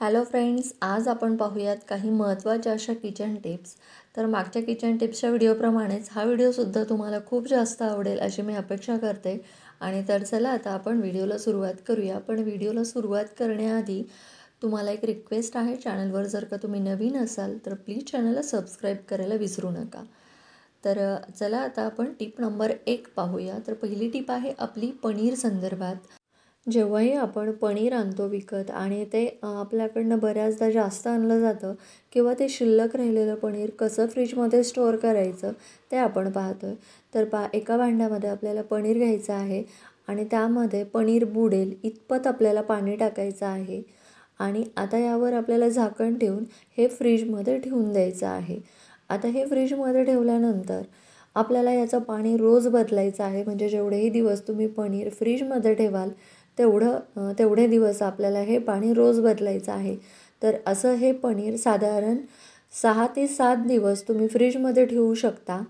hello friends आज आपण पाहूयात काही महत्त्वाच्या अशा किचन टिप्स तर मागच्या किचन टिप्सच्या व्हिडिओप्रमाणेच हा व्हिडिओसुद्धा तुम्हाला खूप जास्त आवडेल अशी मी अपेक्षा करते आणि तर चला आता आपण व्हिडिओला सुरुवात करूया पण व्हिडिओला सुरुवात करण्याआधी तुम्हाला एक रिक्वेस्ट आहे चॅनलवर जर का तुम्ही नवीन असाल तर प्लीज चॅनलला सबस्क्राईब करायला विसरू नका तर चला आता आपण टीप नंबर एक पाहूया तर पहिली टीप आहे आपली पनीर संदर्भात जेव्हाही आपण पनीर आणतो विकत आणि ते आपल्याकडनं बऱ्याचदा जास्त आणलं जातं किंवा ते शिल्लक राहिलेलं पनीर कसं फ्रीजमध्ये स्टोअर करायचं ते आपण पाहतो तर पा एका भांड्यामध्ये आपल्याला पनीर घ्यायचं आहे आणि त्यामध्ये पनीर बुडेल इतपत आपल्याला पाणी टाकायचं आहे आणि आता यावर आपल्याला झाकण ठेवून हे फ्रीजमध्ये ठेवून द्यायचं आहे आता हे फ्रीजमध्ये ठेवल्यानंतर आपल्याला याचं पाणी रोज बदलायचं आहे म्हणजे जेवढेही दिवस तुम्ही पनीर फ्रीजमध्ये ठेवाल तेवढं तेवढे दिवस आपल्याला हे पाणी रोज बदलायचं आहे तर असं हे पनीर साधारण सहा ते सात दिवस तुम्ही फ्रीजमध्ये ठेवू शकता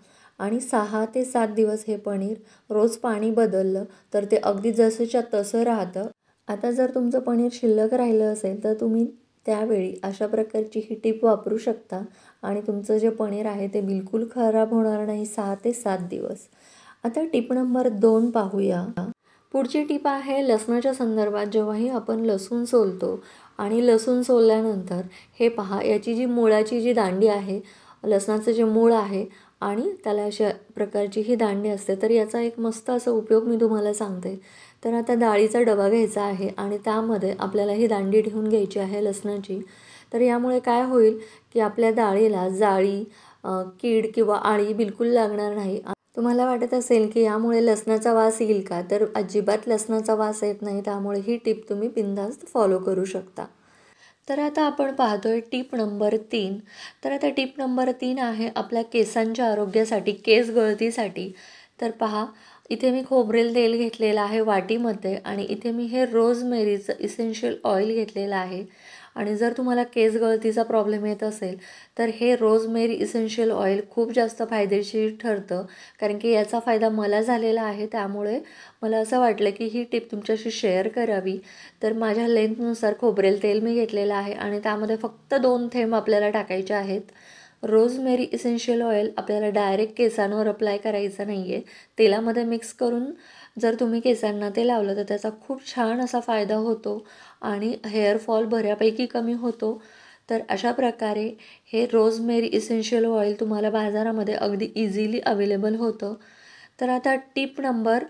आणि सहा ते सात दिवस हे पनीर रोज पाणी बदललं तर ते अगदी जसंच्या तसं राहतं आता जर तुमचं पनीर शिल्लक राहिलं असेल तर तुम्ही त्यावेळी अशा प्रकारची ही टीप वापरू शकता आणि तुमचं जे पनीर आहे ते बिलकुल खराब होणार नाही सहा ते सात दिवस आता टीप नंबर दोन पाहूया पुढची टीप आहे लसणाच्या संदर्भात जेव्हाही आपण लसूण सोलतो आणि लसूण सोलल्यानंतर हे पहा याची जी मुळाची जी दांडी आहे लसणाचं जे मूळ आहे आणि त्याला अशा प्रकारची ही दांडी असते तर याचा एक मस्त असा उपयोग मी तुम्हाला सांगते तर आता डाळीचा डबा घ्यायचा आहे आणि त्यामध्ये आपल्याला ही दांडी ठेवून घ्यायची आहे लसणाची तर यामुळे काय होईल की आपल्या डाळीला जाळी कीड किंवा आळी बिलकुल लागणार नाही तुम्हाला वाटत असेल की यामुळे लसणाचा वास येईल का तर अजिबात लसणाचा वास येत नाही त्यामुळे ही टीप तुम्ही बिनधास्त फॉलो करू शकता तर आता आपण पाहतोय टीप नंबर तीन तर आता टीप नंबर तीन आहे आपल्या केसांच्या आरोग्यासाठी केस गळतीसाठी तर पहा इथे मी खोबरेल तेल घेतलेलं आहे वाटीमध्ये आणि इथे मी हे रोजमेरीचं इसेन्शियल ऑइल घेतलेलं आहे आणि जर तुम्हाला केस गळतीचा प्रॉब्लेम येत असेल तर हे रोजमेरी इसेन्शियल ऑइल खूप जास्त फायदेशीर ठरतं कारण की याचा फायदा मला झालेला आहे त्यामुळे मला असं वाटलं की ही टिप तुमच्याशी शेअर करावी तर माझ्या लेंथनुसार खोबरेल तेल मी घेतलेलं आहे आणि त्यामध्ये फक्त दोन थेंब आपल्याला टाकायचे आहेत रोजमेरी इसेन्शियल ऑइल आपल्याला डायरेक्ट केसांवर अप्लाय करायचं नाही आहे तेलामध्ये मिक्स करून जर तुम्ही केसांना ते लावलं तर त्याचा खूप छान असा फायदा होतो आणि हेअरफॉल बऱ्यापैकी कमी होतो तर अशा प्रकारे हे रोजमेरी इसेन्शियल ऑइल तुम्हाला बाजारामध्ये अगदी इझिली अवेलेबल होतं तर आता टिप नंबर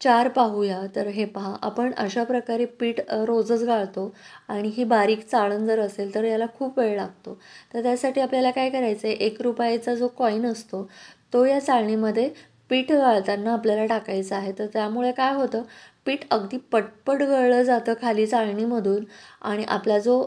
चार पाहूया तर हे पहा आपण अशा प्रकारे पीठ रोजच गाळतो आणि ही बारीक चाळण जर असेल तर याला खूप वेळ लागतो तर त्यासाठी आपल्याला काय करायचं आहे एक रुपयाचा जो कॉईन असतो तो या चाळणीमध्ये पीठ गाळताना आपल्याला टाकायचं आहे तर त्यामुळे काय होतं पीठ अगदी पटपट गळलं जातं खाली चाळणीमधून आणि आपला जो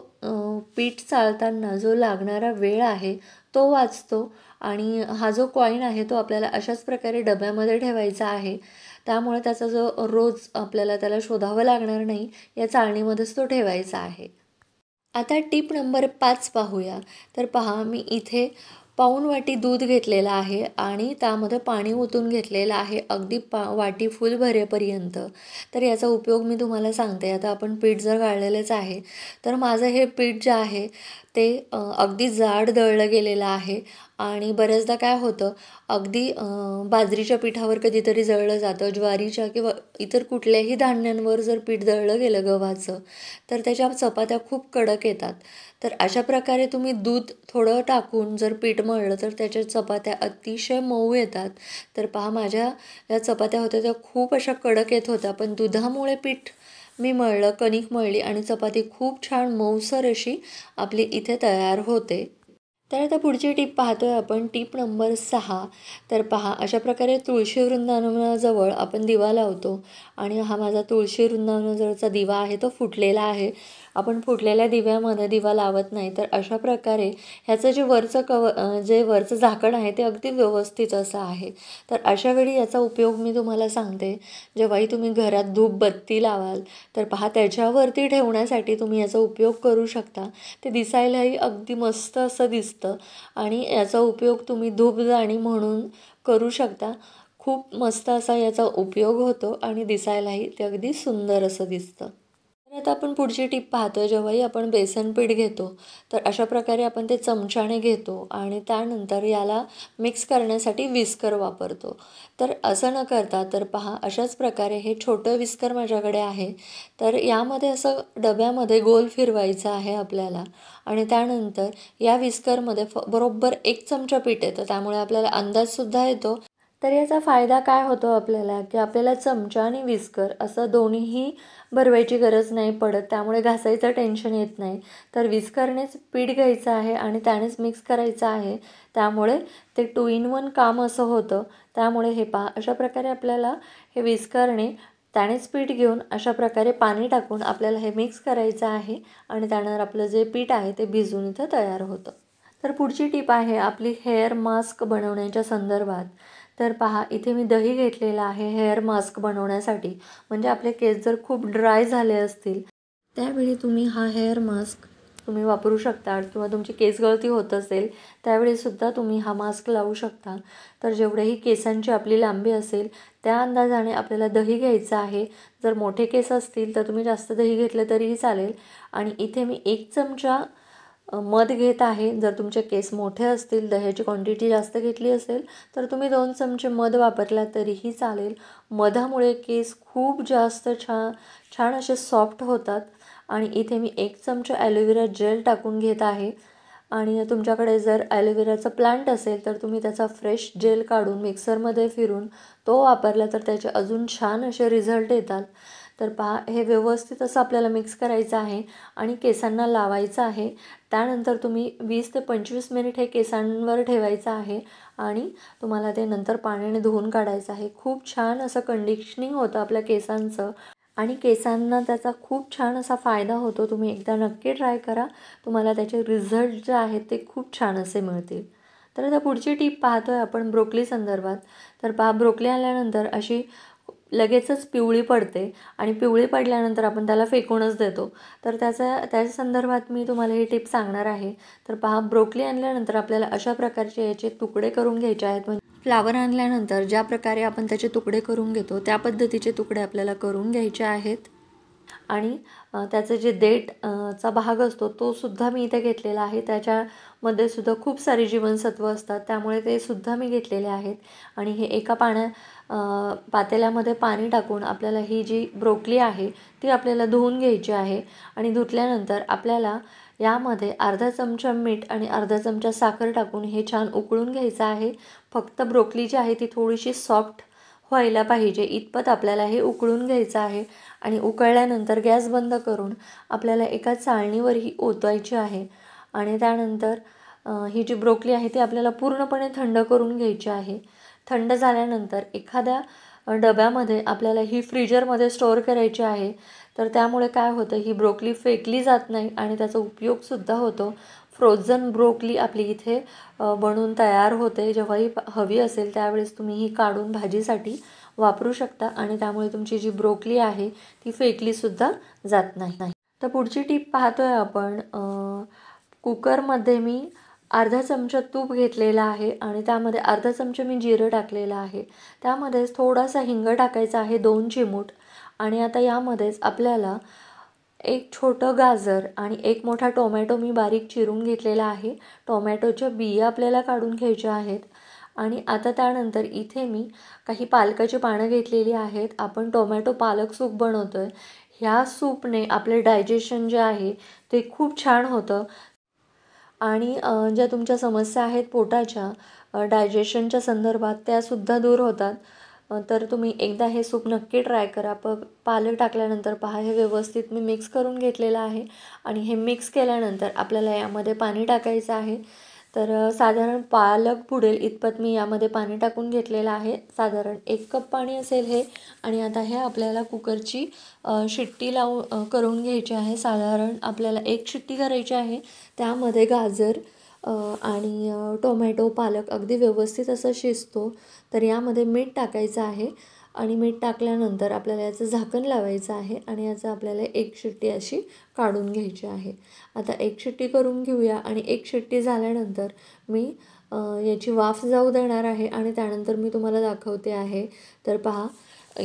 पीठ चाळताना जो लागणारा वेळ आहे तो वाचतो आणि हा जो कॉईन आहे तो आपल्याला अशाच प्रकारे डब्यामध्ये ठेवायचा आहे त्यामुळे त्याचा जो रोज आपल्याला त्याला शोधावं लागणार नाही या चाळणीमध्येच तो ठेवायचा आहे आता टीप नंबर पाच पाहूया तर पहा मी इथे पाऊण वाटी दूध घेतलेलं आहे आणि त्यामध्ये पाणी ओतून घेतलेलं आहे अगदी पा वाटी फुल भरेपर्यंत तर याचा उपयोग मी तुम्हाला सांगते आता आपण पीठ जर गाळलेलंच आहे तर माझं हे पीठ जे आहे ते अगदी जाड दळलं गेलेलं आहे आणि बऱ्याचदा काय होतं अगदी बाजरीच्या पिठावर कधीतरी जळलं जातं ज्वारीच्या किंवा इतर कुठल्याही धान्यांवर जर पीठ जळलं गेलं गव्हाचं तर त्याच्या चपात्या खूप कडक येतात तर अशा प्रकारे तुम्ही दूध थोडं टाकून जर पीठ मळलं तर त्याच्या चपात्या अतिशय मऊ येतात तर पहा माझ्या या चपात्या होत्या त्या खूप अशा कडक येत होत्या पण दुधामुळे पीठ मी मळलं कणिक मळली आणि चपाती खूप छान मऊसर अशी आपली इथे तयार होते तर आता पुढची टीप पाहतो आहे आपण टीप नंबर सहा तर पहा अशा प्रकारे तुळशी वृंदावनाजवळ आपण दिवा लावतो आणि हा माझा तुळशी वृंदावनाजवळचा दिवा आहे तो फुटलेला आहे आपण फुटलेल्या दिव्यामध्ये दिवा लावत नाही तर अशा प्रकारे ह्याचं जे वरचं कव जे वरचं झाकण आहे ते अगदी व्यवस्थित असं आहे तर अशा वेळी याचा उपयोग मी तुम्हाला सांगते जेव्हाही तुम्ही घरात धूप बत्ती लावाल तर पहा त्याच्यावरती ठेवण्यासाठी तुम्ही याचा उपयोग करू शकता ते दिसायलाही अगदी मस्त असं दिसतं आणि याचा उपयोग तुम्ही धूप जाणी म्हणून करू शकता खूप मस्त असा याचा उपयोग होतो आणि दिसायलाही ते अगदी सुंदर असं दिसतं आता आपण पुढची टीप पाहतो जेव्हाही आपण बेसन पीठ घेतो तर अशा प्रकारे आपण ते चमच्याने घेतो आणि त्यानंतर याला मिक्स करण्यासाठी विस्कर वापरतो तर असं न करता तर पहा अशाच प्रकारे हे छोटं विस्कर माझ्याकडे आहे तर यामध्ये असं डब्यामध्ये गोल फिरवायचं आहे आपल्याला आणि त्यानंतर या विस्करमध्ये फ बरोबर एक चमचा पीठ येतं त्यामुळे आपल्याला अंदाजसुद्धा येतो तर याचा फायदा काय होतो आपल्याला की आपल्याला चमचा आणि विस्कर असं दोन्हीही भरवायची गरज नाही पडत त्यामुळे घासायचं टेन्शन येत नाही तर विस्करनेच पीठ घ्यायचं आहे आणि त्यानेच मिक्स करायचं आहे त्यामुळे ते टू इन वन काम असं होतं त्यामुळे हे पहा अशा प्रकारे आपल्याला हे विस्करणे त्यानेच पीठ घेऊन अशा प्रकारे पाणी टाकून आपल्याला हे मिक्स करायचं आहे आणि त्यानंतर आपलं जे पीठ आहे ते भिजून इथं तयार होतं तर पुढची टीप आहे आपली हेअर मास्क बनवण्याच्या संदर्भात तर पहा इथे मी दही घेतलेला आहे हेअर मास्क बनवण्यासाठी म्हणजे आपले केस जर खूप ड्राय झाले असतील त्यावेळी तुम्ही हा हेअर मास्क तुम्ही वापरू शकता किंवा तुमची केस गळती होत असेल त्यावेळीसुद्धा तुम्ही हा मास्क लावू शकता तर जेवढेही केसांची आपली लांबी असेल त्या अंदाजाने आपल्याला दही घ्यायचं आहे जर मोठे केस असतील तर तुम्ही जास्त दही घेतलं तरीही चालेल आणि इथे मी एक चमचा मध घेत आहे जर तुमचे केस मोठे असतील दह्याची क्वांटिटी जास्त घेतली असेल तर तुम्ही दोन चमचे मध वापरला तरीही चालेल मधामुळे केस खूप जास्त छान छान असे सॉफ्ट होतात आणि इथे मी एक चमचा ॲलोवेरा जेल टाकून घेत आहे आणि तुमच्याकडे जर ॲलोवेराचं प्लांट असेल तर तुम्ही त्याचा फ्रेश जेल काढून मिक्सरमध्ये फिरून तो वापरला तर त्याचे अजून छान असे रिझल्ट येतात तर पहा हे व्यवस्थित असं आपल्याला मिक्स करायचं आहे आणि केसांना लावायचं आहे त्यानंतर तुम्ही वीस ते पंचवीस मिनिट हे केसांवर ठेवायचं आहे आणि तुम्हाला ते नंतर पाण्याने धुवून काढायचं आहे खूप छान असं कंडिशनिंग होतं आपल्या केसांचं आणि केसांना त्याचा खूप छान असा फायदा होतो तुम्ही एकदा नक्की ट्राय करा तुम्हाला त्याचे रिझल्ट जे आहेत ते खूप छान असे मिळतील तर आता पुढची टीप पाहतो आहे आपण ब्रोकली संदर्भात तर पहा ब्रोकली आल्यानंतर अशी लगेचच पिवळी पडते आणि पिवळी पडल्यानंतर आपण त्याला फेकूनच देतो तर त्याचा त्याच्या संदर्भात मी तुम्हाला ही टिप सांगणार आहे तर पहा ब्रोकली आणल्यानंतर आपल्याला अशा प्रकारचे याचे तुकडे करून घ्यायचे आहेत म्हणजे फ्लावर आणल्यानंतर ज्या प्रकारे आपण त्याचे तुकडे करून घेतो त्या पद्धतीचे तुकडे आपल्याला करून घ्यायचे आहेत आणि त्याचं जे डेट चा भाग असतो तो सुद्धा मी इथे घेतलेला आहे त्याच्यामध्ये सुद्धा खूप सारी जीवनसत्व असतात त्यामुळे ते सुद्धा मी घेतलेले आहेत आणि हे एका पाण्या पातेल्यामध्ये पाणी टाकून आपल्याला ही जी ब्रोकली आहे ती आपल्याला धुवून घ्यायची आहे आणि धुतल्यानंतर आपल्याला यामध्ये अर्धा चमचा मीठ आणि अर्धा चमचा साखर टाकून हे छान उकळून घ्यायचं आहे फक्त ब्रोकली जी आहे ती थोडीशी सॉफ्ट व्हायला पाहिजे इतपत आपल्याला हे उकळून घ्यायचं आहे आणि उकळल्यानंतर गॅस बंद करून आपल्याला एका चाळणीवर ही ओतवायची आहे आणि त्यानंतर ही जी ब्रोकली आहे ती आपल्याला पूर्णपणे थंड करून घ्यायची आहे थंड झाल्यानंतर एखाद्या डब्यामध्ये आपल्याला ही फ्रीजरमध्ये स्टोअर करायची आहे तर त्यामुळे काय होतं ही ब्रोकली फेकली जात नाही आणि त्याचा उपयोगसुद्धा होतो फ्रोझन ब्रोकली आपली इथे बनून तयार होते जेव्हाही हवी असेल त्यावेळेस तुम्ही ही काढून भाजीसाठी वापरू शकता आणि त्यामुळे तुमची जी ब्रोकली आहे ती फेकलीसुद्धा जात नाही तर पुढची टीप पाहतोय आपण कुकरमध्ये मी अर्धा चमचा तूप घेतलेला आहे आणि त्यामध्ये अर्धा चमचा मी जिरं टाकलेलं आहे त्यामध्येच थोडासा हिंग टाकायचा आहे दोन चिमूट आणि आता यामध्येच आपल्याला एक छोटं गाजर आणि एक मोठा टोमॅटो मी बारीक चिरून घेतलेला आहे टोमॅटोच्या बिया आपल्याला काढून घ्यायच्या आहेत आणि आता त्यानंतर इथे मी काही पालकाची पानं घेतलेली आहेत आपण टोमॅटो पालक सूप बनवतो आहे ह्या सूपने आपले डायजेशन जे आहे ते खूप छान होतं आणि ज्या तुमच्या समस्या आहेत पोटाच्या डायजेशनच्या संदर्भात त्यासुद्धा दूर होतात तर तुम्ही एकदा हे सूप नक्की ट्राय करा प पालक टाकल्यानंतर पहा हे व्यवस्थित मी मिक्स करून घेतलेलं आहे आणि हे मिक्स केल्यानंतर आपल्याला यामध्ये पाणी टाकायचं आहे तर साधारण पालक पुढेल इतपत मी यामध्ये पाणी टाकून घेतलेलं आहे साधारण एक कप पाणी असेल हे आणि आता हे आपल्याला कुकरची शिट्टी लावून करून घ्यायची आहे साधारण आपल्याला एक शिट्टी करायची आहे त्यामध्ये गाजर आणि टोमॅटो पालक अगदी व्यवस्थित असं शिजतो तर यामध्ये मीठ टाकायचं आहे आणि मीठ टाकल्यानंतर आपल्याला याचं झाकण लावायचं आहे आणि याचं आपल्याला एक शिट्टी अशी काढून घ्यायची आहे आता एक शिट्टी करून घेऊया आणि एक शिट्टी झाल्यानंतर मी याची वाफ जाऊ देणार आहे आणि त्यानंतर मी तुम्हाला दाखवते आहे तर पहा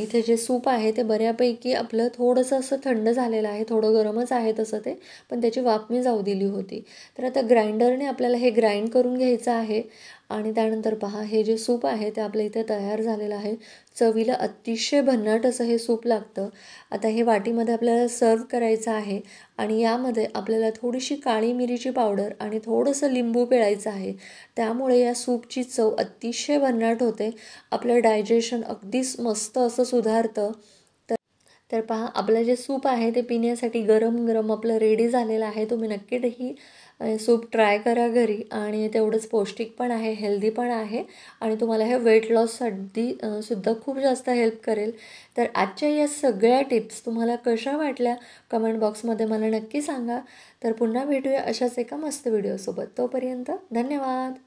इथे जे सूप आहे ते बऱ्यापैकी आपलं थोडंसं असं थंड झालेलं आहे थोडं गरमच आहे तसं ते पण त्याची वाफ मी जाऊ दिली होती तर आता ग्राइंडरने आपल्याला हे ग्राइंड करून घ्यायचं आहे आणि त्यानंतर पहा हे जे सूप आहे ते आपल्या इथे तयार झालेलं आहे चवीला अतिशय भन्नाट असं हे सूप लागतं आता हे वाटीमध्ये आपल्याला सर्व करायचं आहे आणि यामध्ये आपल्याला थोडीशी काळी मिरीची पावडर आणि थोडंसं लिंबू पिळायचं आहे त्यामुळे या सूपची चव अतिशय भन्नाट होते आपलं डायजेशन अगदीच मस्त असं सुधारतं तर पहा आपलं जे सूप आहे ते पिण्यासाठी गरम गरम आपलं रेडी झालेलं आहे तुम्ही नक्की ही सूप ट्राय करा घरी आणि तेवढंच पौष्टिक पण आहे हेल्दी पण आहे आणि तुम्हाला हे वेट लॉससाठी सुद्धा खूप जास्त हेल्प करेल तर आजच्या या सगळ्या टिप्स तुम्हाला कशा वाटल्या कमेंट बॉक्समध्ये मला नक्की सांगा तर पुन्हा भेटूया अशाच एका मस्त व्हिडिओसोबत तोपर्यंत धन्यवाद